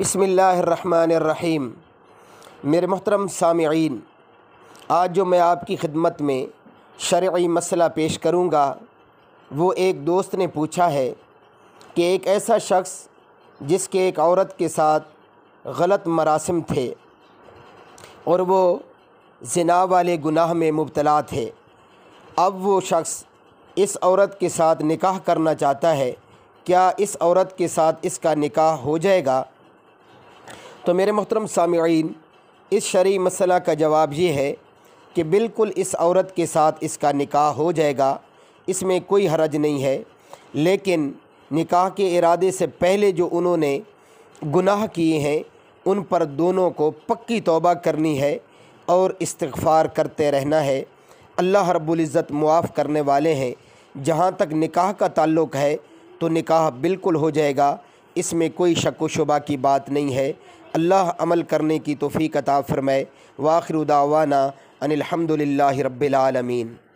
बसमीम मेरे मोहतरम सामीन आज जो मैं आपकी खिदमत में शर्य मसला पेश करूँगा वो एक दोस्त ने पूछा है कि एक ऐसा शख्स जिसके एक औरत के साथ गलत मरासम थे और वो जना वाले गुनाह में मुबतला थे अब वो शख्स इस औरत के साथ निकाह करना चाहता है क्या इस औरत के साथ इसका निकाह हो जाएगा तो मेरे मोहतरम सामीन इस शर्य मसला का जवाब ये है कि बिल्कुल इस औरत के साथ इसका निकाह हो जाएगा इसमें कोई हरज नहीं है लेकिन निकाह के इरादे से पहले जो उन्होंने गुनाह किए हैं उन पर दोनों को पक्की तोबा करनी है और इस्तफ़ार करते रहना है अल्लाह रबुल्ज़त मुआफ़ करने वाले हैं जहाँ तक निकाह का ताल्लुक़ है तो निकाह बिल्कुल हो जाएगा इसमें कोई शक व शुबा की बात नहीं है अल्लाह अमल करने की तोफ़ी कता फ़रमाए वाखिर दावाना अनिलहमदिल्ला रबालमीन